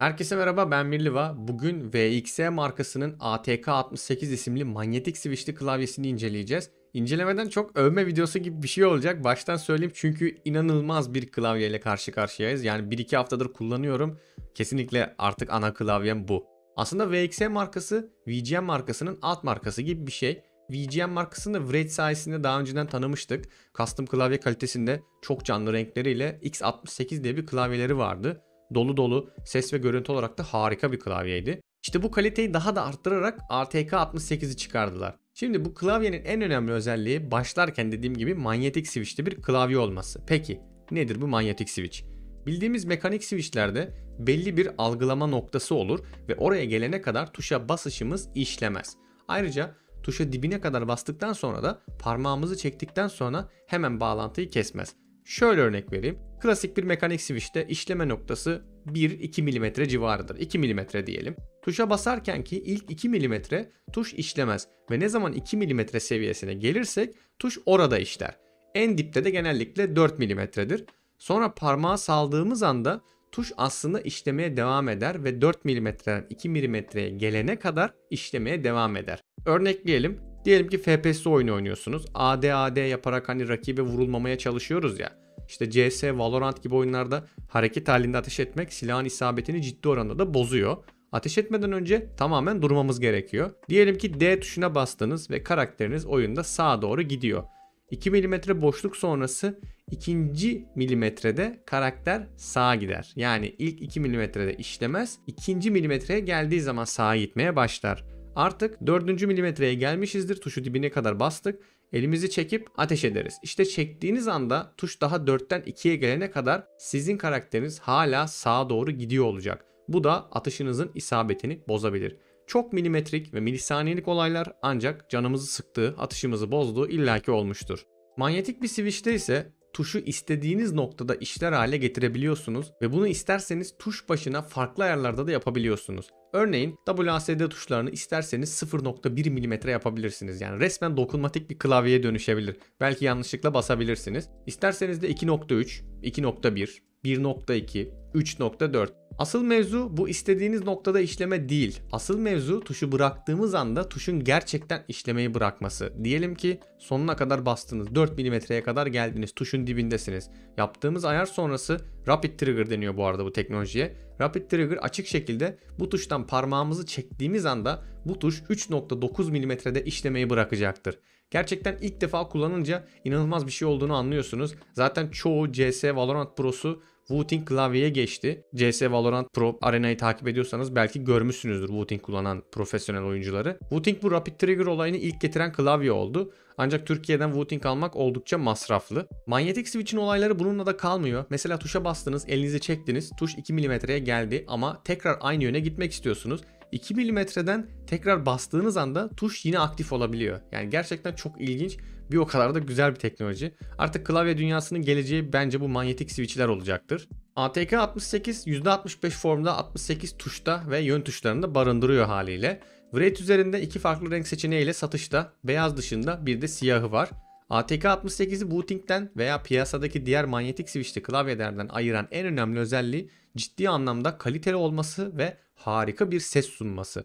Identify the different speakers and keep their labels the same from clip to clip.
Speaker 1: Herkese merhaba ben Mirliva. Bugün VXE markasının ATK68 isimli manyetik switchli klavyesini inceleyeceğiz. İncelemeden çok övme videosu gibi bir şey olacak. Baştan söyleyeyim çünkü inanılmaz bir klavyeyle karşı karşıyayız. Yani 1-2 haftadır kullanıyorum. Kesinlikle artık ana klavyem bu. Aslında VXE markası VGM markasının alt markası gibi bir şey. VGM markasını Wraith sayesinde daha önceden tanımıştık. Custom klavye kalitesinde çok canlı renkleriyle X68 diye bir klavyeleri vardı dolu dolu ses ve görüntü olarak da harika bir klavyeydi. İşte bu kaliteyi daha da arttırarak RTK 68'i çıkardılar. Şimdi bu klavyenin en önemli özelliği başlarken dediğim gibi manyetik switchli bir klavye olması. Peki nedir bu manyetik switch? Bildiğimiz mekanik switchlerde belli bir algılama noktası olur ve oraya gelene kadar tuşa basışımız işlemez. Ayrıca tuşa dibine kadar bastıktan sonra da parmağımızı çektikten sonra hemen bağlantıyı kesmez. Şöyle örnek vereyim. Klasik bir mekanik switch'te işleme noktası 1-2 mm civarıdır. 2 mm diyelim. Tuşa basarken ki ilk 2 mm tuş işlemez ve ne zaman 2 mm seviyesine gelirsek tuş orada işler. En dipte de genellikle 4 mm'dir. Sonra parmağı saldığımız anda tuş aslında işlemeye devam eder ve 4 mm'den 2 mm'ye gelene kadar işlemeye devam eder. Örnekleyelim. Diyelim ki FPS oyunu oynuyorsunuz. AD AD yaparak hani rakibe vurulmamaya çalışıyoruz ya. İşte CS, Valorant gibi oyunlarda hareket halinde ateş etmek silahın isabetini ciddi oranda da bozuyor. Ateş etmeden önce tamamen durmamız gerekiyor. Diyelim ki D tuşuna bastınız ve karakteriniz oyunda sağa doğru gidiyor. 2 mm boşluk sonrası ikinci milimetrede karakter sağa gider. Yani ilk 2 milimetrede işlemez. ikinci milimetreye geldiği zaman sağa gitmeye başlar. Artık 4. milimetreye gelmişizdir. Tuşu dibine kadar bastık. Elimizi çekip ateş ederiz. İşte çektiğiniz anda tuş daha 4'ten 2'ye gelene kadar sizin karakteriniz hala sağa doğru gidiyor olacak. Bu da atışınızın isabetini bozabilir. Çok milimetrik ve milisaniyelik olaylar ancak canımızı sıktığı, atışımızı bozduğu illaki olmuştur. Manyetik bir switch'te ise tuşu istediğiniz noktada işler hale getirebiliyorsunuz ve bunu isterseniz tuş başına farklı ayarlarda da yapabiliyorsunuz. Örneğin WASD tuşlarını isterseniz 0.1 mm yapabilirsiniz. Yani resmen dokunmatik bir klavyeye dönüşebilir. Belki yanlışlıkla basabilirsiniz. İsterseniz de 2.3, 2.1, 1.2, 3.4 Asıl mevzu bu istediğiniz noktada işleme değil. Asıl mevzu tuşu bıraktığımız anda tuşun gerçekten işlemeyi bırakması. Diyelim ki sonuna kadar bastınız. 4 mm'ye kadar geldiniz. Tuşun dibindesiniz. Yaptığımız ayar sonrası Rapid Trigger deniyor bu arada bu teknolojiye. Rapid Trigger açık şekilde bu tuştan parmağımızı çektiğimiz anda bu tuş 3.9 mm'de işlemeyi bırakacaktır. Gerçekten ilk defa kullanınca inanılmaz bir şey olduğunu anlıyorsunuz. Zaten çoğu CS Valorant Pro'su Wooting klavyeye geçti. CS Valorant Pro arenayı takip ediyorsanız belki görmüşsünüzdür Wooting kullanan profesyonel oyuncuları. Wooting bu Rapid Trigger olayını ilk getiren klavye oldu. Ancak Türkiye'den Wooting almak oldukça masraflı. Manyetik Switch'in olayları bununla da kalmıyor. Mesela tuşa bastınız, elinizi çektiniz, tuş 2 mm'ye geldi ama tekrar aynı yöne gitmek istiyorsunuz. 2 mm'den tekrar bastığınız anda tuş yine aktif olabiliyor. Yani gerçekten çok ilginç bir o kadar da güzel bir teknoloji. Artık klavye dünyasının geleceği bence bu manyetik switch'ler olacaktır. ATK 68 %65 formda 68 tuşta ve yön tuşlarında barındırıyor haliyle. Wraith üzerinde iki farklı renk seçeneğiyle satışta beyaz dışında bir de siyahı var. ATK 68'i booting'den veya piyasadaki diğer manyetik switch'li klavyelerden ayıran en önemli özelliği ciddi anlamda kaliteli olması ve harika bir ses sunması.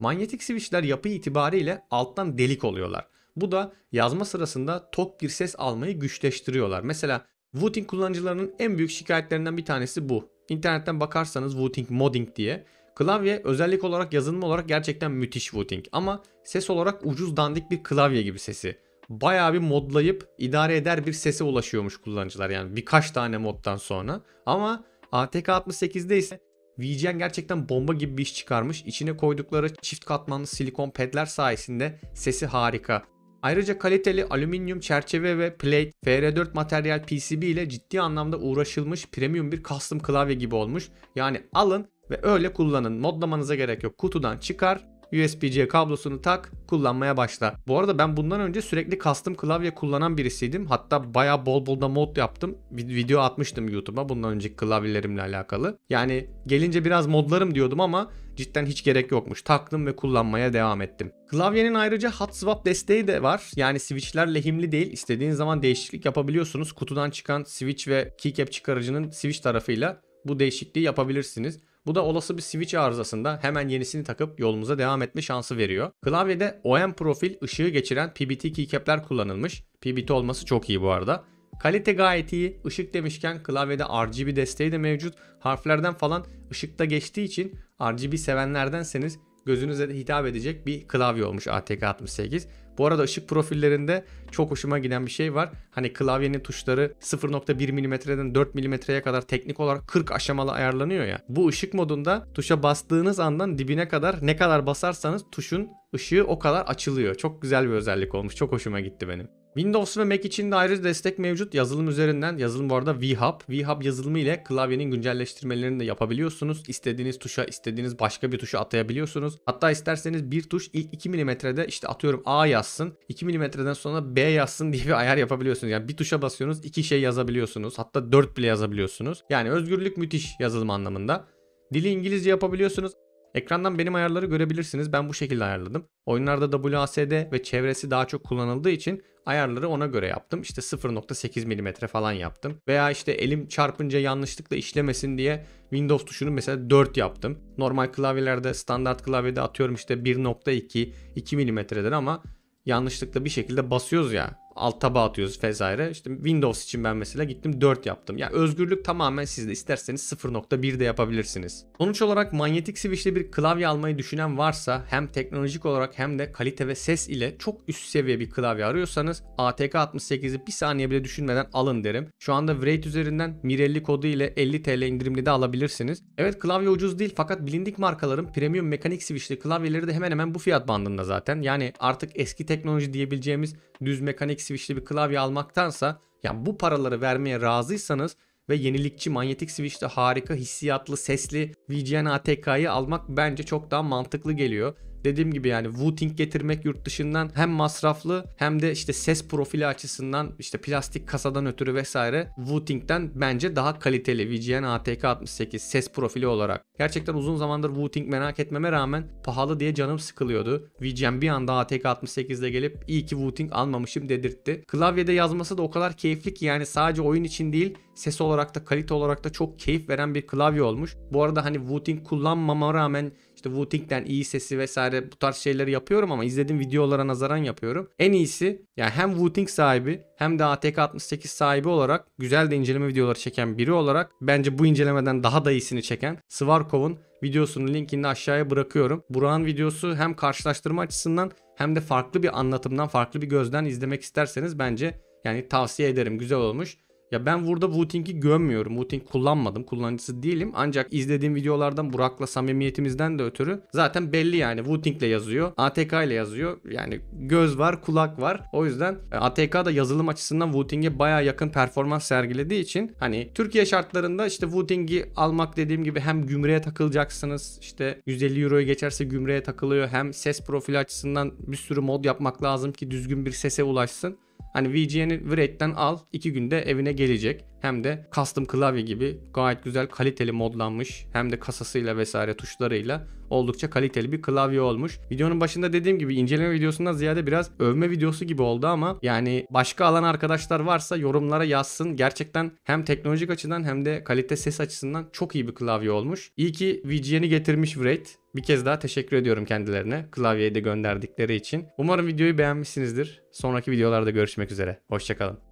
Speaker 1: Manyetik switchler yapı itibariyle alttan delik oluyorlar. Bu da yazma sırasında tok bir ses almayı güçleştiriyorlar. Mesela Wooting kullanıcılarının en büyük şikayetlerinden bir tanesi bu. İnternetten bakarsanız Wooting modding diye. Klavye özellik olarak yazılım olarak gerçekten müthiş Wooting ama ses olarak ucuz dandik bir klavye gibi sesi. Bayağı bir modlayıp idare eder bir sese ulaşıyormuş kullanıcılar yani birkaç tane moddan sonra. Ama ATK 68'de ise VGN gerçekten bomba gibi bir iş çıkarmış. İçine koydukları çift katmanlı silikon pedler sayesinde sesi harika. Ayrıca kaliteli alüminyum çerçeve ve plate, FR4 materyal PCB ile ciddi anlamda uğraşılmış premium bir custom klavye gibi olmuş. Yani alın ve öyle kullanın. Modlamanıza gerek yok. Kutudan çıkar, USB-C kablosunu tak kullanmaya başla. Bu arada ben bundan önce sürekli custom klavye kullanan birisiydim. Hatta baya bol bol da mod yaptım. video atmıştım YouTube'a bundan önceki klavyelerimle alakalı. Yani gelince biraz modlarım diyordum ama cidden hiç gerek yokmuş. Taktım ve kullanmaya devam ettim. Klavyenin ayrıca hot swap desteği de var. Yani switchler lehimli değil. İstediğiniz zaman değişiklik yapabiliyorsunuz. Kutudan çıkan switch ve keycap çıkarıcının switch tarafıyla bu değişikliği yapabilirsiniz. Bu da olası bir switch arızasında hemen yenisini takıp yolumuza devam etme şansı veriyor. Klavyede OM profil ışığı geçiren PBT keycap'ler kullanılmış. PBT olması çok iyi bu arada. Kalite gayet iyi. Işık demişken klavyede RGB desteği de mevcut. Harflerden falan ışıkta geçtiği için RGB sevenlerdenseniz gözünüze de hitap edecek bir klavye olmuş ATK 68. Bu arada ışık profillerinde çok hoşuma giden bir şey var. Hani klavyenin tuşları 0.1 mm'den 4 mm'ye kadar teknik olarak 40 aşamalı ayarlanıyor ya. Bu ışık modunda tuşa bastığınız andan dibine kadar ne kadar basarsanız tuşun ışığı o kadar açılıyor. Çok güzel bir özellik olmuş. Çok hoşuma gitti benim. Windows ve Mac için de ayrı destek mevcut. Yazılım üzerinden, yazılım bu arada VHub. VHub yazılımı ile klavyenin güncelleştirmelerini de yapabiliyorsunuz. İstediğiniz tuşa, istediğiniz başka bir tuşa atayabiliyorsunuz. Hatta isterseniz bir tuş ilk 2 milimetrede işte atıyorum A yazsın, 2 milimetreden sonra B yazsın diye bir ayar yapabiliyorsunuz. Yani bir tuşa basıyorsunuz, iki şey yazabiliyorsunuz. Hatta 4 bile yazabiliyorsunuz. Yani özgürlük müthiş yazılım anlamında. Dili İngilizce yapabiliyorsunuz. Ekrandan benim ayarları görebilirsiniz. Ben bu şekilde ayarladım. Oyunlarda WASD ve çevresi daha çok kullanıldığı için ayarları ona göre yaptım. İşte 0.8 mm falan yaptım. Veya işte elim çarpınca yanlışlıkla işlemesin diye Windows tuşunu mesela 4 yaptım. Normal klavyelerde standart klavyede atıyorum işte 1.2 2 mm'den ama yanlışlıkla bir şekilde basıyoruz ya alt taba atıyoruz vesaire. İşte Windows için ben mesela gittim 4 yaptım. Ya yani özgürlük tamamen sizde. İsterseniz 0.1 de yapabilirsiniz. Sonuç olarak manyetik switch'li bir klavye almayı düşünen varsa hem teknolojik olarak hem de kalite ve ses ile çok üst seviye bir klavye arıyorsanız ATK 68'i bir saniye bile düşünmeden alın derim. Şu anda Wraith üzerinden 50 kodu ile 50 TL indirimli de alabilirsiniz. Evet klavye ucuz değil fakat bilindik markaların premium mekanik switch'li klavyeleri de hemen hemen bu fiyat bandında zaten. Yani artık eski teknoloji diyebileceğimiz düz mekanik switch'li bir klavye almaktansa yani bu paraları vermeye razıysanız ve yenilikçi manyetik switch'te harika hissiyatlı sesli VGN ATK'yı almak bence çok daha mantıklı geliyor dediğim gibi yani Wooting getirmek yurt dışından hem masraflı hem de işte ses profili açısından işte plastik kasadan ötürü vesaire Wooting'den bence daha kaliteli VGN ATK 68 ses profili olarak. Gerçekten uzun zamandır Wooting merak etmeme rağmen pahalı diye canım sıkılıyordu. VGN bir anda ATK 68'de gelip iyi ki Wooting almamışım dedirtti. Klavyede yazması da o kadar keyifli ki yani sadece oyun için değil ses olarak da kalite olarak da çok keyif veren bir klavye olmuş. Bu arada hani Wooting kullanmama rağmen işte Wu iyi sesi vesaire bu tarz şeyleri yapıyorum ama izlediğim videolara nazaran yapıyorum. En iyisi yani hem Wu sahibi hem de ATK-68 sahibi olarak güzel de inceleme videoları çeken biri olarak bence bu incelemeden daha da iyisini çeken Svarkov'un videosunun linkini aşağıya bırakıyorum. Burak'ın videosu hem karşılaştırma açısından hem de farklı bir anlatımdan farklı bir gözden izlemek isterseniz bence yani tavsiye ederim güzel olmuş. Ya ben burada Wooting'i gömmüyorum. Wooting kullanmadım. Kullanıcısı değilim. Ancak izlediğim videolardan Burak'la samimiyetimizden de ötürü zaten belli yani. Wooting'le yazıyor. ATK ile yazıyor. Yani göz var, kulak var. O yüzden e, ATK da yazılım açısından Wooting'e baya yakın performans sergilediği için hani Türkiye şartlarında işte Wooting'i almak dediğim gibi hem gümrüğe takılacaksınız. işte 150 euroya geçerse gümrüğe takılıyor. Hem ses profili açısından bir sürü mod yapmak lazım ki düzgün bir sese ulaşsın. Hani VGN'i Wraith'ten al 2 günde evine gelecek hem de custom klavye gibi gayet güzel kaliteli modlanmış hem de kasasıyla vesaire tuşlarıyla oldukça kaliteli bir klavye olmuş. Videonun başında dediğim gibi inceleme videosundan ziyade biraz övme videosu gibi oldu ama yani başka alan arkadaşlar varsa yorumlara yazsın. Gerçekten hem teknolojik açıdan hem de kalite ses açısından çok iyi bir klavye olmuş. İyi ki VGN'i getirmiş Wraith. Bir kez daha teşekkür ediyorum kendilerine klavyeyi de gönderdikleri için. Umarım videoyu beğenmişsinizdir. Sonraki videolarda görüşmek üzere. Hoşçakalın.